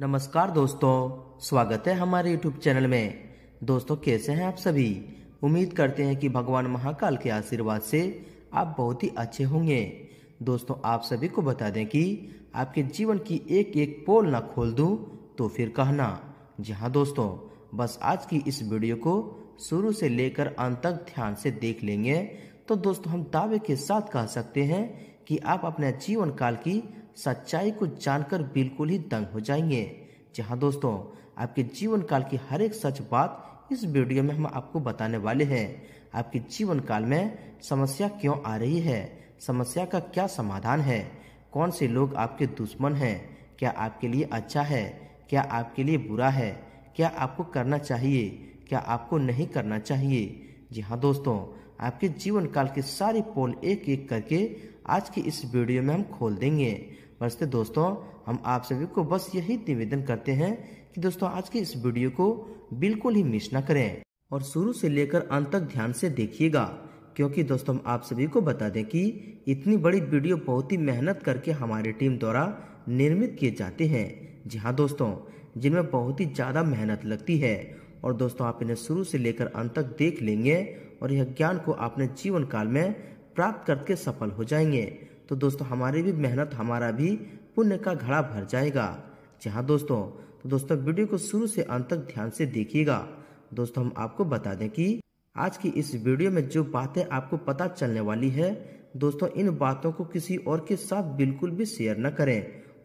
नमस्कार दोस्तों स्वागत है हमारे यूट्यूब चैनल में दोस्तों कैसे हैं आप सभी उम्मीद करते हैं कि भगवान महाकाल के आशीर्वाद से आप बहुत ही अच्छे होंगे दोस्तों आप सभी को बता दें कि आपके जीवन की एक एक पोल ना खोल दूं तो फिर कहना जी हाँ दोस्तों बस आज की इस वीडियो को शुरू से लेकर अंत तक ध्यान से देख लेंगे तो दोस्तों हम दावे के साथ कह सकते हैं कि आप अपने जीवन काल की सच्चाई को जानकर बिल्कुल ही दंग हो जाएंगे जी हाँ दोस्तों आपके जीवन काल की हर एक सच बात इस वीडियो में हम आपको बताने वाले हैं आपके जीवन काल में समस्या क्यों आ रही है समस्या का क्या समाधान है कौन से लोग आपके दुश्मन हैं क्या आपके लिए अच्छा है क्या आपके लिए बुरा है क्या आपको करना चाहिए क्या आपको नहीं करना चाहिए जी हाँ दोस्तों आपके जीवन काल के सारे पोल एक एक करके आज की इस वीडियो में हम खोल देंगे नमस्ते दोस्तों हम आप सभी को बस यही निवेदन करते हैं कि दोस्तों आज के इस वीडियो को बिल्कुल ही मिस ना करें और शुरू से लेकर अंत तक ध्यान से देखिएगा क्योंकि दोस्तों हम आप सभी को बता दें कि इतनी बड़ी वीडियो बहुत ही मेहनत करके हमारी टीम द्वारा निर्मित किए जाते हैं जी हाँ दोस्तों जिनमें बहुत ही ज़्यादा मेहनत लगती है और दोस्तों आप इन्हें शुरू से लेकर अंत तक देख लेंगे और यह ज्ञान को आपने जीवन काल में प्राप्त करके सफल हो जाएंगे तो दोस्तों हमारी भी मेहनत हमारा भी पुण्य का घड़ा भर जाएगा जी हाँ दोस्तों तो दोस्तों वीडियो को शुरू से अंत तक ध्यान से देखिएगा दोस्तों हम आपको बता दें कि आज की इस वीडियो में जो बातें आपको पता चलने वाली है दोस्तों इन बातों को किसी और के साथ बिल्कुल भी शेयर न करें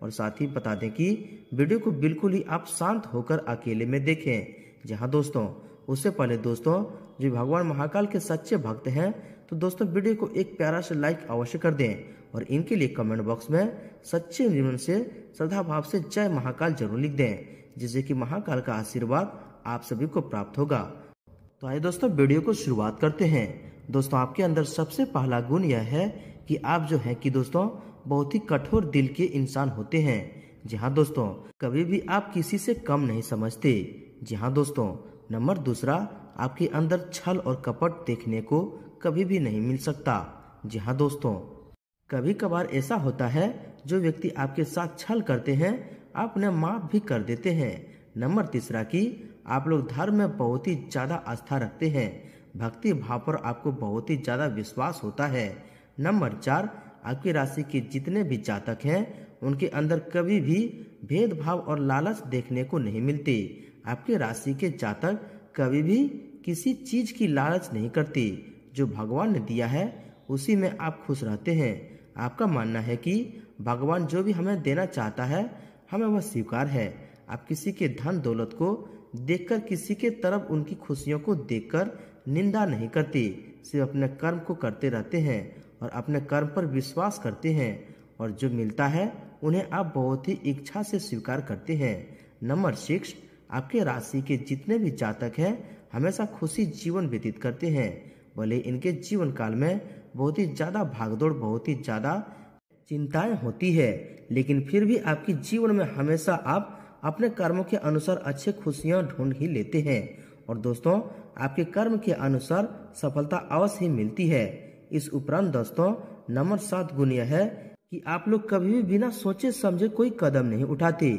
और साथ ही बता दें कि वीडियो को बिल्कुल ही आप शांत होकर अकेले में देखें जहां दोस्तों उससे पहले दोस्तों जो भगवान महाकाल के सच्चे भक्त हैं तो दोस्तों वीडियो को एक प्यारा से लाइक अवश्य कर दें और इनके लिए कमेंट बॉक्स में सच्चे निमन से श्रद्धा भाव से जय महाकाल जरूर लिख दें जिससे कि महाकाल का आशीर्वाद आप सभी को प्राप्त होगा तो आइए दोस्तों वीडियो को शुरुआत करते हैं दोस्तों आपके अंदर सबसे पहला गुण यह है कि आप जो है कि दोस्तों बहुत ही कठोर दिल के इंसान होते हैं जी हाँ दोस्तों कभी भी आप किसी से कम नहीं समझते जी हाँ दोस्तों नंबर दूसरा आपके अंदर छल और कपट देखने को कभी भी नहीं मिल सकता जी हाँ दोस्तों कभी कभार ऐसा होता है जो व्यक्ति आपके साथ छल करते हैं आप उन्हें माफ भी कर देते हैं नंबर तीसरा कि आप लोग धर्म में बहुत ही ज़्यादा आस्था रखते हैं भक्ति भाव पर आपको बहुत ही ज़्यादा विश्वास होता है नंबर चार आपकी राशि के जितने भी जातक हैं उनके अंदर कभी भी भेदभाव और लालच देखने को नहीं मिलती आपकी राशि के जातक कभी भी किसी चीज की लालच नहीं करती जो भगवान ने दिया है उसी में आप खुश रहते हैं आपका मानना है कि भगवान जो भी हमें देना चाहता है हमें वह स्वीकार है आप किसी के धन दौलत को देखकर किसी के तरफ उनकी खुशियों को देखकर निंदा नहीं करते सिर्फ अपने कर्म को करते रहते हैं और अपने कर्म पर विश्वास करते हैं और जो मिलता है उन्हें आप बहुत ही इच्छा से स्वीकार करते हैं नंबर सिक्स आपके राशि के जितने भी जातक हैं हमेशा खुशी जीवन व्यतीत करते हैं भले इनके जीवन काल में बहुत ही ज़्यादा भागदौड़ बहुत ही ज़्यादा चिंताएं होती है लेकिन फिर भी आपकी जीवन में हमेशा आप अपने कर्मों के अनुसार अच्छे खुशियाँ ढूंढ ही लेते हैं और दोस्तों आपके कर्म के अनुसार सफलता अवश्य ही मिलती है इस उपरांत दोस्तों नंबर सात गुण यह है कि आप लोग कभी भी बिना सोचे समझे कोई कदम नहीं उठाते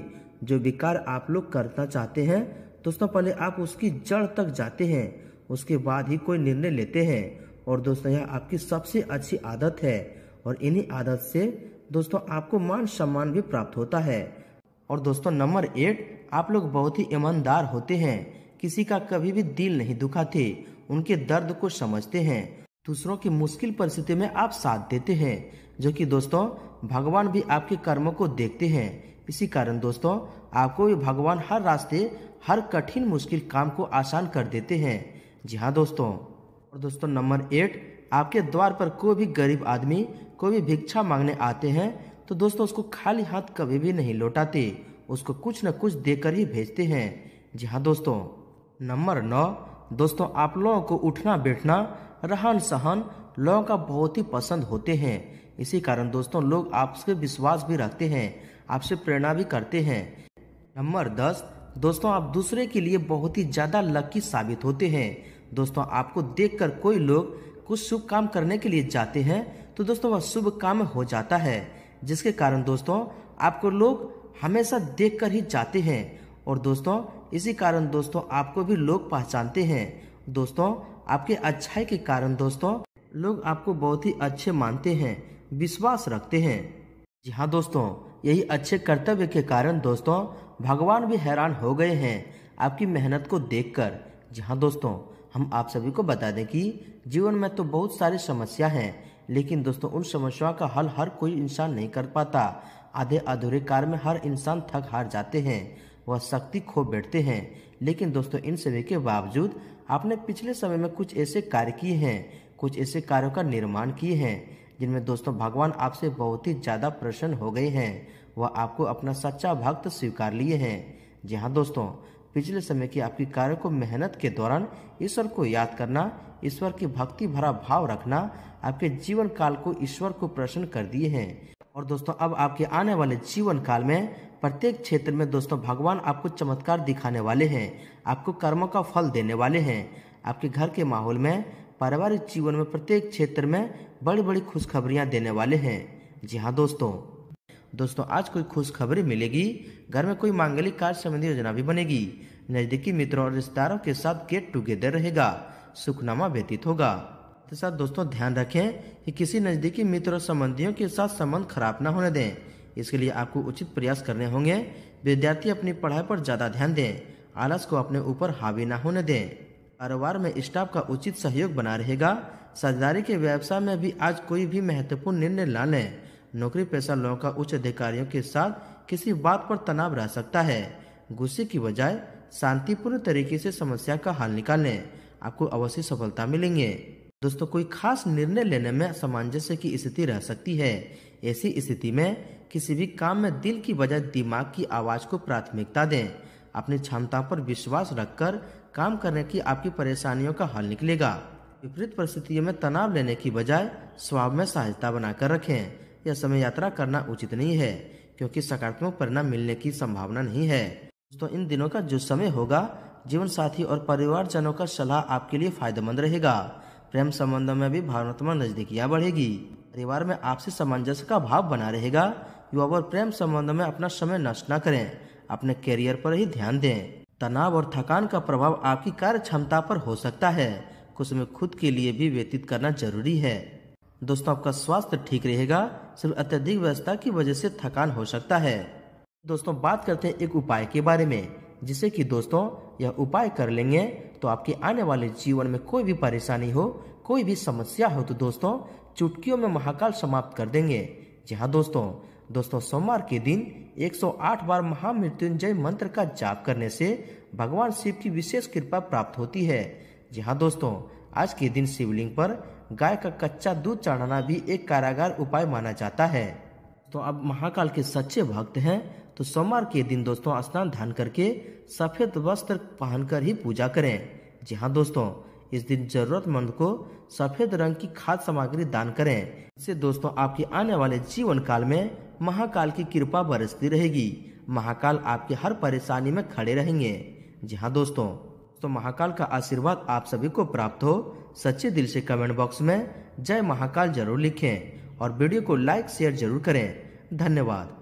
जो विकार आप लोग करना चाहते हैं दोस्तों पहले आप उसकी जड़ तक जाते हैं उसके बाद ही कोई निर्णय लेते हैं और दोस्तों यह आपकी सबसे अच्छी आदत है और इन्हीं आदत से दोस्तों आपको मान सम्मान भी प्राप्त होता है और दोस्तों नंबर एट आप लोग बहुत ही ईमानदार होते हैं किसी का कभी भी दिल नहीं दुखाते उनके दर्द को समझते हैं दूसरों की मुश्किल परिस्थिति में आप साथ देते हैं जो कि दोस्तों भगवान भी आपके कर्मों को देखते हैं इसी कारण दोस्तों आपको भी भगवान हर रास्ते हर कठिन मुश्किल काम को आसान कर देते हैं जी हाँ दोस्तों और दोस्तों नंबर एट आपके द्वार पर कोई भी गरीब आदमी कोई भी भिक्षा मांगने आते हैं तो दोस्तों उसको खाली हाथ कभी भी नहीं लौटाते उसको कुछ न कुछ देकर ही भेजते हैं जी हाँ दोस्तों नंबर नौ दोस्तों आप लोगों को उठना बैठना रहन सहन लोगों का बहुत ही पसंद होते हैं इसी कारण दोस्तों लोग आपसे विश्वास भी रखते हैं आपसे प्रेरणा भी करते हैं नंबर दस दोस्तों आप दूसरे के लिए बहुत ही ज़्यादा लकी साबित होते हैं दोस्तों आपको देखकर कोई लोग कुछ शुभ काम करने के लिए जाते हैं तो दोस्तों वह शुभ काम हो जाता है जिसके कारण दोस्तों आपको लोग हमेशा देखकर ही जाते हैं और दोस्तों इसी कारण दोस्तों आपको भी लोग पहचानते हैं दोस्तों आपके अच्छाई के कारण दोस्तों लोग आपको बहुत ही अच्छे मानते हैं विश्वास रखते हैं जी हाँ दोस्तों यही अच्छे कर्तव्य के कारण दोस्तों भगवान भी हैरान हो गए हैं आपकी मेहनत को देखकर जी हाँ दोस्तों हम आप सभी को बता दें कि जीवन में तो बहुत सारी समस्या हैं लेकिन दोस्तों उन समस्याओं का हल हर कोई इंसान नहीं कर पाता आधे अधूरे कार्य में हर इंसान थक हार जाते हैं वह शक्ति खो बैठते हैं लेकिन दोस्तों इन सभी के बावजूद आपने पिछले समय में कुछ ऐसे कार्य किए हैं कुछ ऐसे कार्यों का निर्माण किए हैं जिनमें दोस्तों भगवान आपसे बहुत ही ज़्यादा प्रसन्न हो गए हैं वह आपको अपना सच्चा भक्त स्वीकार लिए हैं जी हाँ दोस्तों पिछले समय की आपकी कार्य को मेहनत के दौरान ईश्वर को याद करना ईश्वर की भक्ति भरा भाव रखना आपके जीवन काल को ईश्वर को प्रसन्न कर दिए हैं और दोस्तों अब आपके आने वाले जीवन काल में प्रत्येक क्षेत्र में दोस्तों भगवान आपको चमत्कार दिखाने वाले हैं आपको कर्मों का फल देने वाले हैं आपके घर के माहौल में पारिवारिक जीवन में प्रत्येक क्षेत्र में बड़ी बड़ी खुशखबरियाँ देने वाले हैं जी हाँ दोस्तों दोस्तों आज कोई खुशखबरी मिलेगी घर में कोई मांगलिक कार्य संबंधी योजना भी बनेगी नज़दीकी मित्रों और रिश्तेदारों के साथ गेट टुगेदर रहेगा सुखनामा व्यतीत होगा तो साथ दोस्तों ध्यान रखें कि किसी नज़दीकी मित्र और संबंधियों के साथ संबंध खराब ना होने दें इसके लिए आपको उचित प्रयास करने होंगे विद्यार्थी अपनी पढ़ाई पर ज़्यादा ध्यान दें आलस को अपने ऊपर हावी ना होने दें कारोबार में स्टाफ का उचित सहयोग बना रहेगा साझेदारी के व्यवसाय में भी आज कोई भी महत्वपूर्ण निर्णय ला लें नौकरी पेशा लोगों का उच्च अधिकारियों के साथ किसी बात पर तनाव रह सकता है गुस्से की बजाय शांतिपूर्ण तरीके से समस्या का हल निकालें आपको अवश्य सफलता मिलेंगे दोस्तों कोई खास निर्णय लेने में सामंजस्य की स्थिति रह सकती है ऐसी स्थिति में किसी भी काम में दिल की बजाय दिमाग की आवाज़ को प्राथमिकता दें अपनी क्षमता पर विश्वास रखकर काम करने की आपकी परेशानियों का हल निकलेगा विपरीत परिस्थितियों में तनाव लेने की बजाय स्वभाव में सहायता बनाकर रखें यह समय यात्रा करना उचित नहीं है क्योंकि सकारात्मक परिणाम मिलने की संभावना नहीं है तो इन दिनों का जो समय होगा जीवन साथी और परिवार जनों का सलाह आपके लिए फायदेमंद रहेगा प्रेम संबंधों में भी भावनात्मक नजदीकियाँ बढ़ेगी परिवार में आपसी सामंजस्य का भाव बना रहेगा युवा और प्रेम संबंध में अपना समय नष्ट न करें अपने कैरियर पर ही ध्यान दें तनाव और थकान का प्रभाव आपकी कार्य क्षमता पर हो सकता है कुछ समय खुद के लिए भी व्यतीत करना जरूरी है दोस्तों आपका स्वास्थ्य ठीक रहेगा सिर्फ अत्यधिक व्यवस्था की वजह से थकान हो सकता है दोस्तों बात करते हैं एक उपाय के बारे में जिसे कि दोस्तों यह उपाय कर लेंगे तो आपके आने वाले जीवन में कोई भी परेशानी हो कोई भी समस्या हो तो दोस्तों चुटकियों में महाकाल समाप्त कर देंगे जी हाँ दोस्तों दोस्तों सोमवार के दिन 108 बार महामृत्युंजय मंत्र का जाप करने से भगवान शिव की विशेष कृपा प्राप्त होती है जी हाँ दोस्तों आज के दिन शिवलिंग पर गाय का कच्चा दूध चढ़ाना भी एक कारागार उपाय माना जाता है तो अब महाकाल के सच्चे भक्त हैं तो सोमवार के दिन दोस्तों स्नान ध्यान करके सफ़ेद वस्त्र पहनकर ही पूजा करें जी हाँ दोस्तों इस दिन जरूरतमंद को सफेद रंग की खाद सामग्री दान करें इससे दोस्तों आपके आने वाले जीवन काल में महाकाल की कृपा बरसती रहेगी महाकाल आपके हर परेशानी में खड़े रहेंगे जी हाँ दोस्तों तो महाकाल का आशीर्वाद आप सभी को प्राप्त हो सच्चे दिल से कमेंट बॉक्स में जय महाकाल जरूर लिखें और वीडियो को लाइक शेयर जरूर करें धन्यवाद